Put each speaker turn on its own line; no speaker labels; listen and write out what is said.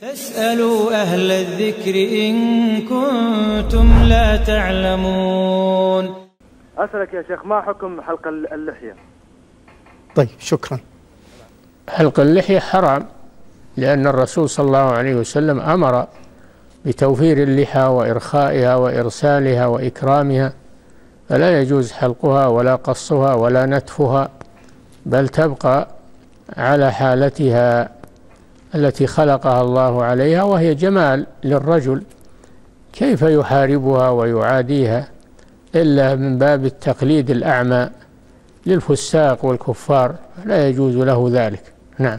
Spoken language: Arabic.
فاسألوا أهل الذكر إن كنتم لا تعلمون أسألك يا شيخ ما حكم حلق اللحية
طيب شكرا حلق اللحية حرام لأن الرسول صلى الله عليه وسلم أمر بتوفير اللحى وإرخائها وإرسالها وإكرامها فلا يجوز حلقها ولا قصها ولا نتفها بل تبقى على حالتها التي خلقها الله عليها وهي جمال للرجل كيف يحاربها ويعاديها إلا من باب التقليد الأعمى للفساق
والكفار لا يجوز له ذلك نعم